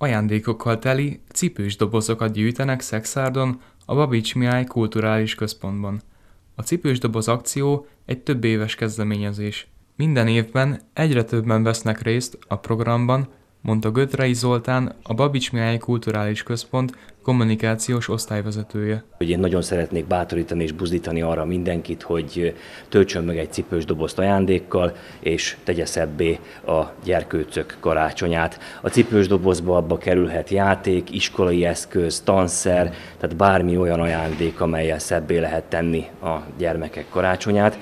Ajándékokkal teli, cipős dobozokat gyűjtenek Szexárdon, a Babics Mihály Kulturális Központban. A cipős doboz akció egy több éves kezdeményezés. Minden évben egyre többen vesznek részt a programban, mondta Gödrei Zoltán, a Babics Mihály Kulturális Központ kommunikációs osztályvezetője. Hogy én nagyon szeretnék bátorítani és buzdítani arra mindenkit, hogy töltsön meg egy cipős dobozt ajándékkal, és tegye szebbé a gyerkőcök karácsonyát. A cipős dobozba abba kerülhet játék, iskolai eszköz, tanszer, tehát bármi olyan ajándék, amelyel szebbé lehet tenni a gyermekek karácsonyát.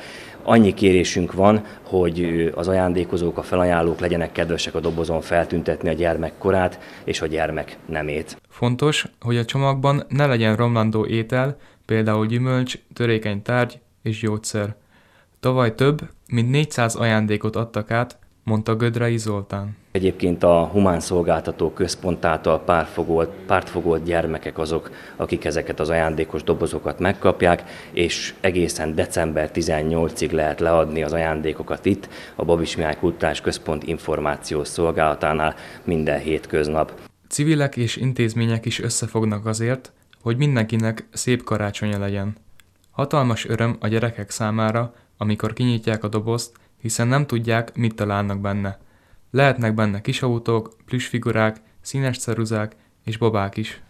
Annyi kérésünk van, hogy az ajándékozók, a felajánlók legyenek kedvesek a dobozon feltüntetni a gyermek korát és a gyermek nemét. Fontos, hogy hogy a csomagban ne legyen romlandó étel, például gyümölcs, törékeny tárgy és gyógyszer. Tavaly több, mint 400 ajándékot adtak át, mondta Gödrai Zoltán. Egyébként a Humán Szolgáltató Központ által pártfogolt, pártfogolt gyermekek azok, akik ezeket az ajándékos dobozokat megkapják, és egészen december 18-ig lehet leadni az ajándékokat itt, a Babis Mihály Kultúrás Központ információs szolgálatánál minden hétköznap. Civilek és intézmények is összefognak azért, hogy mindenkinek szép karácsonya legyen. Hatalmas öröm a gyerekek számára, amikor kinyitják a dobozt, hiszen nem tudják, mit találnak benne. Lehetnek benne kisautók, plüssfigurák, színes ceruzák és babák is.